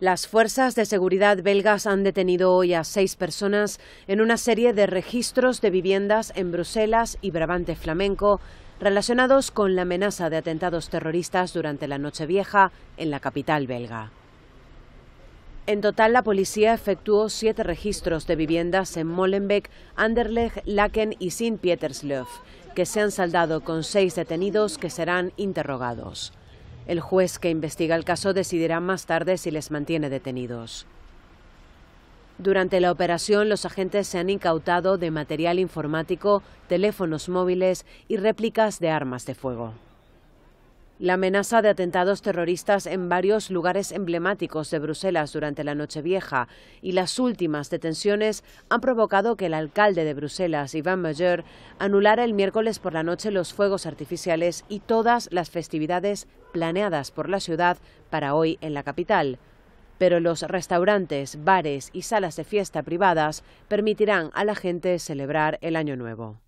Las fuerzas de seguridad belgas han detenido hoy a seis personas en una serie de registros de viviendas en Bruselas y Brabante flamenco relacionados con la amenaza de atentados terroristas durante la Nochevieja en la capital belga. En total, la policía efectuó siete registros de viviendas en Molenbeek, Anderlecht, Laken y Sint pietersloof que se han saldado con seis detenidos que serán interrogados. El juez que investiga el caso decidirá más tarde si les mantiene detenidos. Durante la operación, los agentes se han incautado de material informático, teléfonos móviles y réplicas de armas de fuego. La amenaza de atentados terroristas en varios lugares emblemáticos de Bruselas durante la Nochevieja y las últimas detenciones han provocado que el alcalde de Bruselas, Ivan Mayor, anulara el miércoles por la noche los fuegos artificiales y todas las festividades planeadas por la ciudad para hoy en la capital. Pero los restaurantes, bares y salas de fiesta privadas permitirán a la gente celebrar el Año Nuevo.